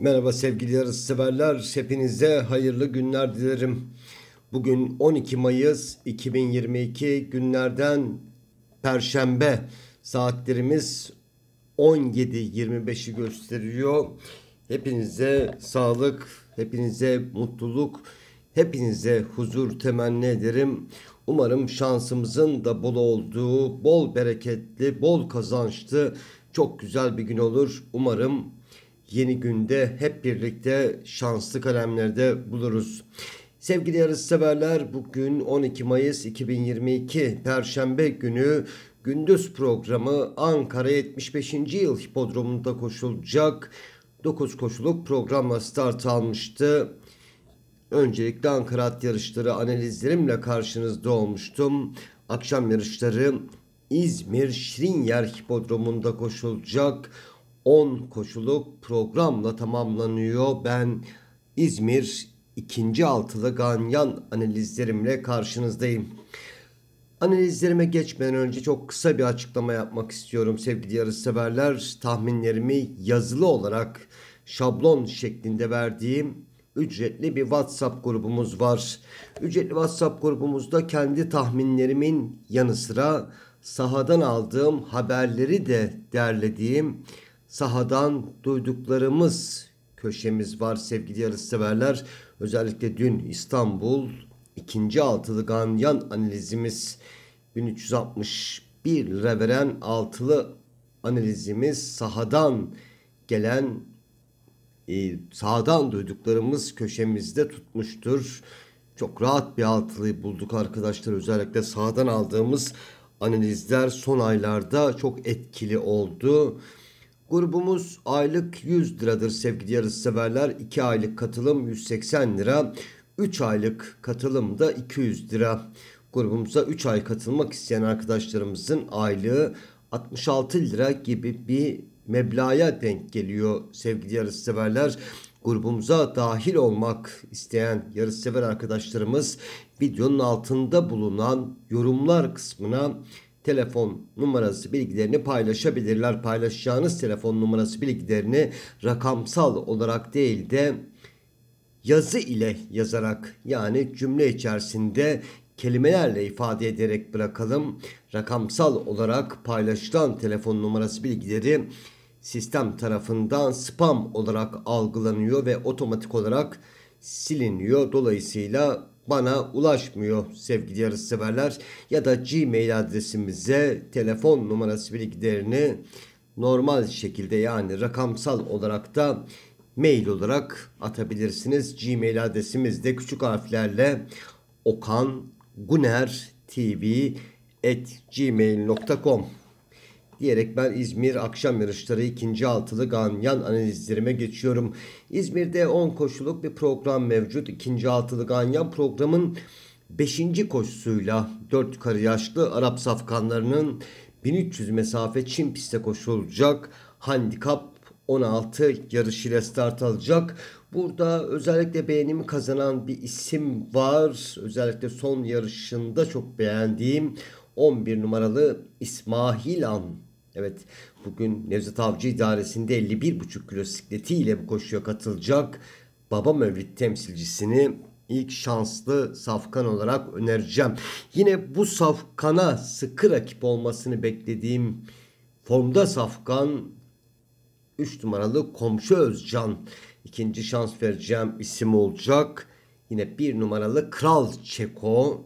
Merhaba sevgili yarış severler. Hepinize hayırlı günler dilerim. Bugün 12 Mayıs 2022 günlerden Perşembe saatlerimiz 17.25'i gösteriyor. Hepinize sağlık, hepinize mutluluk, hepinize huzur temenni ederim. Umarım şansımızın da bol olduğu, bol bereketli, bol kazançlı çok güzel bir gün olur. Umarım yeni günde hep birlikte şanslı kalemlerde buluruz. Sevgili yarış severler bugün 12 Mayıs 2022 Perşembe günü gündüz programı Ankara 75. yıl hipodromunda koşulacak 9 koşuluk programla start almıştı. Öncelikle Ankara at yarışları analizlerimle karşınızda olmuştum. Akşam yarışları İzmir Şirinyer Hipodromu'nda koşulacak. 10 koşuluk programla tamamlanıyor. Ben İzmir ikinci altılı ganyan analizlerimle karşınızdayım. Analizlerime geçmeden önce çok kısa bir açıklama yapmak istiyorum sevgili yarışseverler. Tahminlerimi yazılı olarak şablon şeklinde verdiğim ücretli bir WhatsApp grubumuz var. Ücretli WhatsApp grubumuzda kendi tahminlerimin yanı sıra sahadan aldığım haberleri de derlediğim sahadan duyduklarımız köşemiz var sevgili yarışseverler. Özellikle dün İstanbul ikinci altılı ganyan analizimiz 1361 lira veren altılı analizimiz sahadan gelen e, sağdan duyduklarımız köşemizde tutmuştur. Çok rahat bir altılıyı bulduk arkadaşlar. Özellikle sahadan aldığımız analizler son aylarda çok etkili oldu. Grubumuz aylık 100 liradır sevgili yarışseverler. 2 aylık katılım 180 lira. 3 aylık katılım da 200 lira. Grubumuza 3 ay katılmak isteyen arkadaşlarımızın aylığı 66 lira gibi bir meblaya denk geliyor sevgili yarışseverler. Grubumuza dahil olmak isteyen yarışsever arkadaşlarımız videonun altında bulunan yorumlar kısmına telefon numarası bilgilerini paylaşabilirler. Paylaşacağınız telefon numarası bilgilerini rakamsal olarak değil de yazı ile yazarak yani cümle içerisinde kelimelerle ifade ederek bırakalım. Rakamsal olarak paylaşılan telefon numarası bilgileri sistem tarafından spam olarak algılanıyor ve otomatik olarak siliniyor. Dolayısıyla bana ulaşmıyor sevgili yarışseverler. Ya da gmail adresimize telefon numarası bilgilerini normal şekilde yani rakamsal olarak da mail olarak atabilirsiniz. Gmail adresimiz de küçük harflerle okan guner tv at gmail.com diyerek ben İzmir akşam yarışları ikinci altılı ganyan analizlerime geçiyorum. İzmir'de 10 koşuluk bir program mevcut. İkinci altılı ganyan programın 5. koşusuyla 4 yukarı yaşlı Arap safkanlarının 1300 mesafe Çin piste koşulacak. Handikap 16 yarış ile start alacak. Burada özellikle beğenimi kazanan bir isim var. Özellikle son yarışında çok beğendiğim 11 numaralı İsmail An Evet bugün Nevzat Avcı idaresinde 51,5 kilo sikletiyle bu koşuya katılacak Baba Mevlid temsilcisini ilk şanslı safkan olarak önereceğim. Yine bu safkana sıkı rakip olmasını beklediğim formda safkan 3 numaralı komşu Özcan ikinci şans vereceğim isim olacak. Yine 1 numaralı Kral Çeko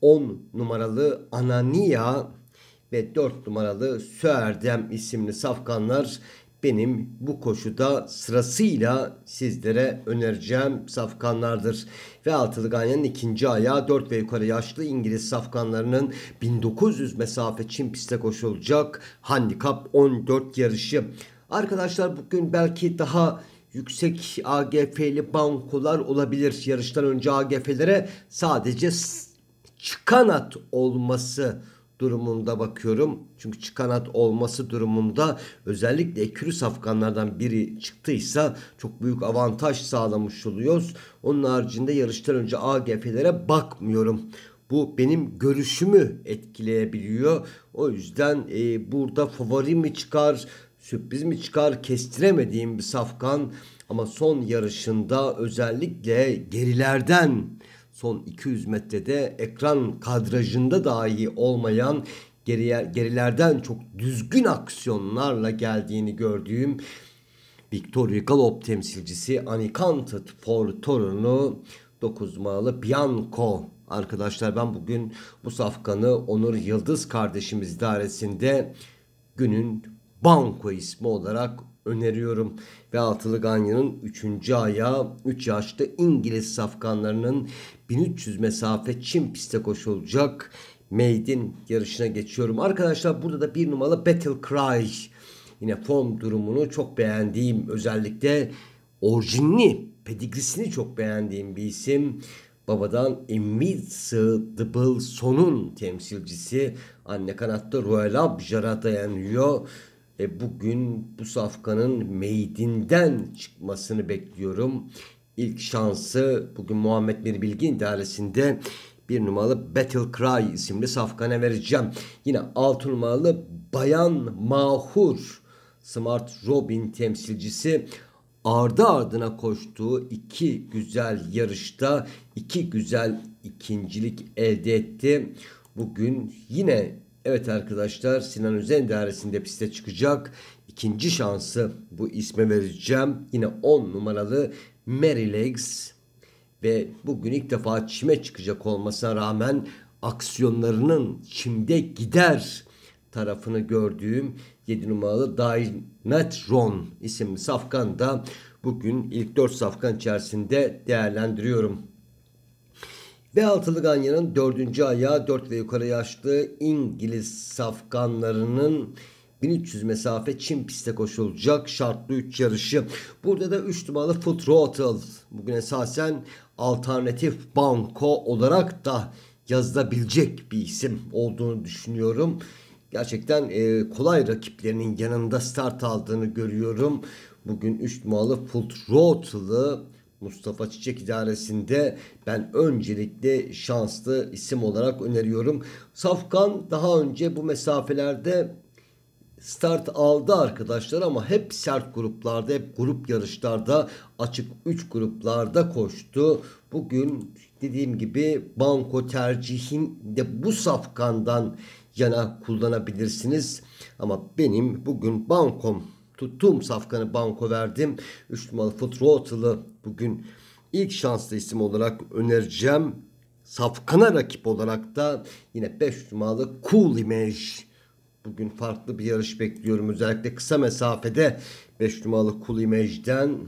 10 numaralı Anania ve 4 numaralı Söerdem isimli safkanlar benim bu koşuda sırasıyla sizlere önereceğim safkanlardır. Ve altılı ganyanın ikinci ayağı 4 ve yukarı yaşlı İngiliz safkanlarının 1900 mesafe çim piste koşulacak handikap 14 yarışı. Arkadaşlar bugün belki daha yüksek AGF'li bankolar olabilir. Yarıştan önce AGF'lere sadece çıkan at olması durumunda bakıyorum. Çünkü çıkanat olması durumunda özellikle Kürüs Afganlardan biri çıktıysa çok büyük avantaj sağlamış oluyoruz. Onun haricinde yarıştan önce AGF'lere bakmıyorum. Bu benim görüşümü etkileyebiliyor. O yüzden e, burada favori mi çıkar, sürpriz mi çıkar kestiremediğim bir safkan ama son yarışında özellikle gerilerden son 200 metrede ekran kadrajında dahi olmayan geriye, gerilerden çok düzgün aksiyonlarla geldiğini gördüğüm Victoria Galop temsilcisi Unaccounted for Torun'u 9 numaralı Bianco. Arkadaşlar ben bugün bu safkanı Onur Yıldız kardeşimiz dairesinde günün banko ismi olarak öneriyorum. Ve Altılı Ganyan'ın 3. ayağı 3 yaşta İngiliz safkanlarının 1300 mesafe Çin piste koşulacak Maiden yarışına geçiyorum. Arkadaşlar burada da bir numaralı Battle Cry. Yine form durumunu çok beğendiğim özellikle orijinli pedigrisini çok beğendiğim bir isim. Babadan Invincible Son'un temsilcisi. Anne kanatta Royal Abjar'a dayanıyor e, bugün bu safkanın meydinden çıkmasını bekliyorum. İlk şansı bugün Muhammed Mir bilgin idaresinde bir numaralı Battle Cry isimli safkana vereceğim. Yine alt numaralı Bayan Mahur Smart Robin temsilcisi ardı ardına koştuğu iki güzel yarışta iki güzel ikincilik elde etti. Bugün yine Evet arkadaşlar Sinan Özen dairesinde piste çıkacak. ikinci şansı bu isme vereceğim. Yine 10 numaralı Mary Legs ve bugün ilk defa çime çıkacak olmasına rağmen aksiyonlarının çimde gider tarafını gördüğüm 7 numaralı Dynatron isimli safkan da bugün ilk 4 safkan içerisinde değerlendiriyorum. B6'lı Ganya'nın dördüncü ayağı 4 ve yukarı yaşlı İngiliz safkanlarının 1300 mesafe Çin pistte koşulacak şartlı 3 yarışı. Burada da 3 numaralı Full Throttle bugün esasen alternatif banko olarak da yazılabilecek bir isim olduğunu düşünüyorum. Gerçekten e, kolay rakiplerinin yanında start aldığını görüyorum. Bugün 3 numaralı Full Throttle'ı Mustafa Çiçek idaresinde ben öncelikle şanslı isim olarak öneriyorum. Safkan daha önce bu mesafelerde start aldı arkadaşlar ama hep sert gruplarda, hep grup yarışlarda, açık 3 gruplarda koştu. Bugün dediğim gibi banko tercihinde bu safkandan yana kullanabilirsiniz. Ama benim bugün bankom tuttum safkanı banko verdim. 3 numaralı Footrottle'ı bugün ilk şanslı isim olarak önereceğim. Safkana rakip olarak da yine 5 numaralı Cool Image. Bugün farklı bir yarış bekliyorum. Özellikle kısa mesafede 5 numaralı Cool Image'den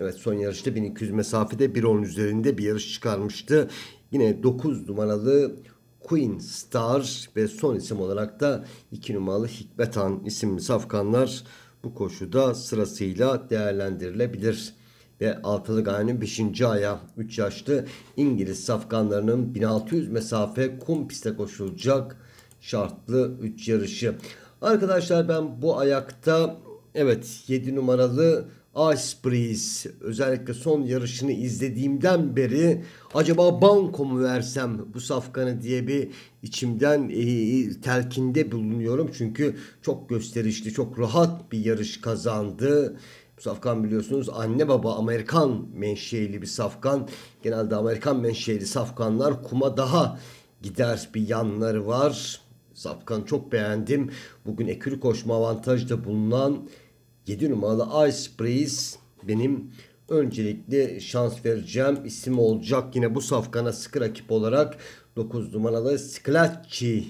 Evet son yarışta 1200 mesafede 1.10 üzerinde bir yarış çıkarmıştı. Yine 9 numaralı Queen Star ve son isim olarak da 2 numaralı Hikmetan isimli safkanlar bu koşuda sırasıyla değerlendirilebilir. Ve altılı gayenin 5. aya 3 yaşlı İngiliz safkanlarının 1600 mesafe kum piste koşulacak şartlı 3 yarışı. Arkadaşlar ben bu ayakta evet 7 numaralı Ice özellikle son yarışını izlediğimden beri acaba banko mu versem bu safkanı diye bir içimden e, e, telkinde bulunuyorum. Çünkü çok gösterişli, çok rahat bir yarış kazandı. Bu safkan biliyorsunuz anne baba Amerikan menşeili bir safkan. Genelde Amerikan menşeili safkanlar kuma daha gider bir yanları var. Safkan çok beğendim. Bugün ekürü koşma avantajda bulunan 7 numaralı Ice Breeze benim öncelikle şans vereceğim isim olacak. Yine bu safkana sıkı rakip olarak 9 numaralı Sklatchi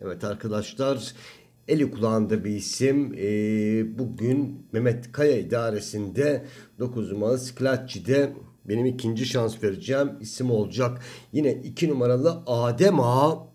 Evet arkadaşlar eli kulağında bir isim. E, bugün Mehmet Kaya idaresinde 9 numaralı Sklacci'de benim ikinci şans vereceğim isim olacak. Yine 2 numaralı Adem Ağa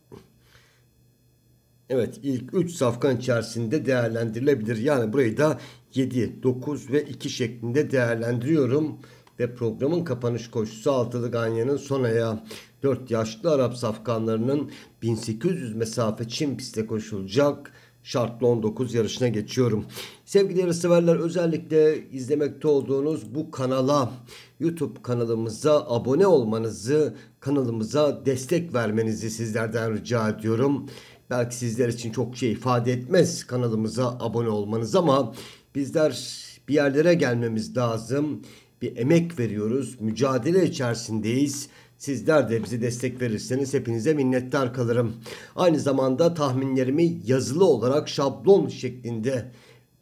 Evet ilk 3 safkan içerisinde değerlendirilebilir. Yani burayı da 7, 9 ve 2 şeklinde değerlendiriyorum. Ve programın kapanış koşusu altılı Ganya'nın Sona'ya 4 yaşlı Arap safkanlarının 1800 mesafe Çin pistte koşulacak şartlı 19 yarışına geçiyorum. Sevgili yarışseverler özellikle izlemekte olduğunuz bu kanala YouTube kanalımıza abone olmanızı kanalımıza destek vermenizi sizlerden rica ediyorum. Belki sizler için çok şey ifade etmez kanalımıza abone olmanız ama Bizler bir yerlere gelmemiz lazım. Bir emek veriyoruz. Mücadele içerisindeyiz. Sizler de bizi destek verirseniz hepinize minnettar kalırım. Aynı zamanda tahminlerimi yazılı olarak şablon şeklinde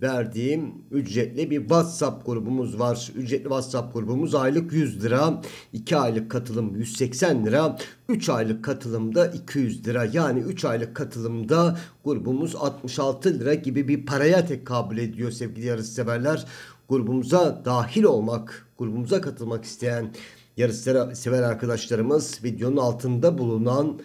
verdiğim ücretli bir WhatsApp grubumuz var. Ücretli WhatsApp grubumuz aylık 100 lira, 2 aylık katılım 180 lira, 3 aylık katılımda 200 lira. Yani 3 aylık katılımda grubumuz 66 lira gibi bir paraya tekabül ediyor sevgili yarışseverler. Grubumuza dahil olmak, grubumuza katılmak isteyen yarışsever arkadaşlarımız videonun altında bulunan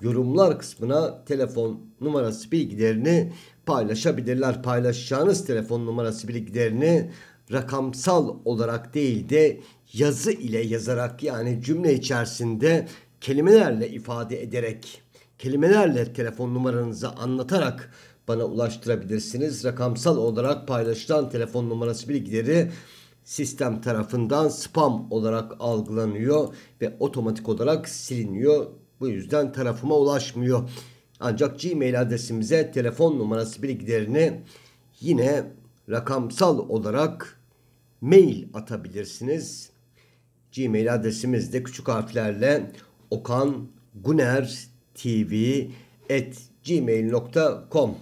yorumlar kısmına telefon numarası bilgilerini paylaşabilirler. Paylaşacağınız telefon numarası bilgilerini rakamsal olarak değil de yazı ile yazarak yani cümle içerisinde kelimelerle ifade ederek kelimelerle telefon numaranızı anlatarak bana ulaştırabilirsiniz. Rakamsal olarak paylaşılan telefon numarası bilgileri sistem tarafından spam olarak algılanıyor ve otomatik olarak siliniyor. Bu yüzden tarafıma ulaşmıyor. Ancak Gmail adresimize telefon numarası bilgilerini yine rakamsal olarak mail atabilirsiniz. Gmail adresimiz de küçük harflerle Okan Guner TV at gmail.com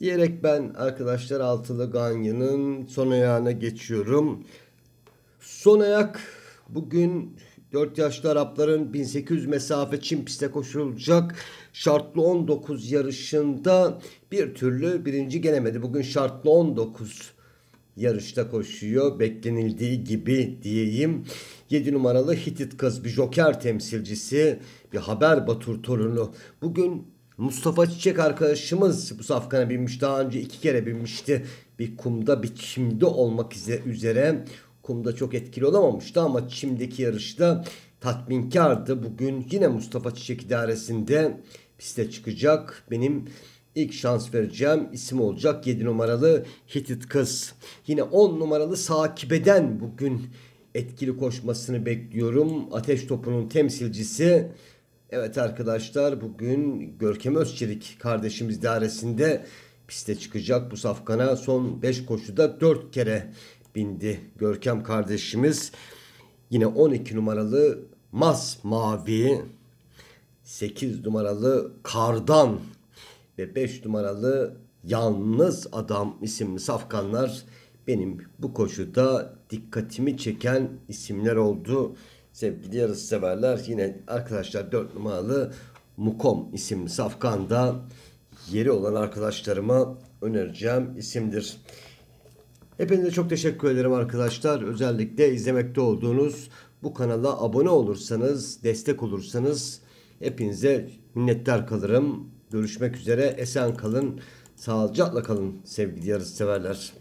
diyerek ben arkadaşlar altılı ganyanın son ayağına geçiyorum. Son ayak bugün 4 yaşlı Arapların 1800 mesafe Çin piste koşulacak şartlı 19 yarışında bir türlü birinci gelemedi. Bugün şartlı 19 yarışta koşuyor. Beklenildiği gibi diyeyim. 7 numaralı Hitit kız bir joker temsilcisi, bir haber batur torunu. Bugün Mustafa Çiçek arkadaşımız bu safkana binmiş. Daha önce iki kere binmişti. Bir kumda bir çimde olmak üzere Kumda çok etkili olamamıştı ama Çim'deki yarışta tatminkardı. Bugün yine Mustafa Çiçek idaresinde piste çıkacak. Benim ilk şans vereceğim isim olacak 7 numaralı Hitit Kız. Yine 10 numaralı Sakibe'den bugün etkili koşmasını bekliyorum. Ateş topunun temsilcisi Evet arkadaşlar bugün Görkem Özçelik kardeşimiz dairesinde piste çıkacak bu safkana son 5 koşuda 4 kere bindi Görkem kardeşimiz. Yine 12 numaralı Mas mavi, 8 numaralı kardan ve 5 numaralı yalnız adam isimli safkanlar benim bu koşuda dikkatimi çeken isimler oldu. Sevgili yarısı severler yine arkadaşlar 4 numaralı Mukom isimli safkanda yeri olan arkadaşlarıma önereceğim isimdir. Hepinize çok teşekkür ederim arkadaşlar. Özellikle izlemekte olduğunuz bu kanala abone olursanız, destek olursanız hepinize minnettar kalırım. Görüşmek üzere. Esen kalın. Sağlıcakla kalın sevgili yarış severler.